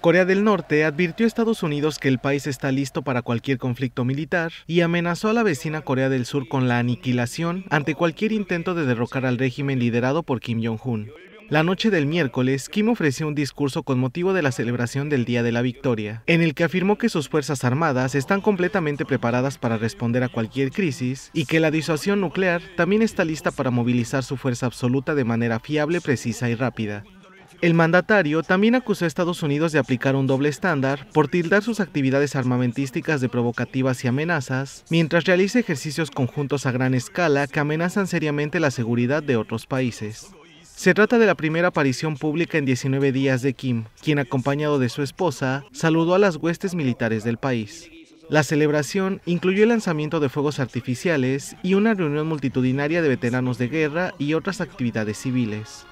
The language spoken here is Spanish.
Corea del Norte advirtió a Estados Unidos que el país está listo para cualquier conflicto militar y amenazó a la vecina Corea del Sur con la aniquilación ante cualquier intento de derrocar al régimen liderado por Kim Jong-un. La noche del miércoles, Kim ofreció un discurso con motivo de la celebración del Día de la Victoria, en el que afirmó que sus Fuerzas Armadas están completamente preparadas para responder a cualquier crisis y que la disuasión nuclear también está lista para movilizar su fuerza absoluta de manera fiable, precisa y rápida. El mandatario también acusó a Estados Unidos de aplicar un doble estándar por tildar sus actividades armamentísticas de provocativas y amenazas, mientras realiza ejercicios conjuntos a gran escala que amenazan seriamente la seguridad de otros países. Se trata de la primera aparición pública en 19 días de Kim, quien acompañado de su esposa saludó a las huestes militares del país. La celebración incluyó el lanzamiento de fuegos artificiales y una reunión multitudinaria de veteranos de guerra y otras actividades civiles.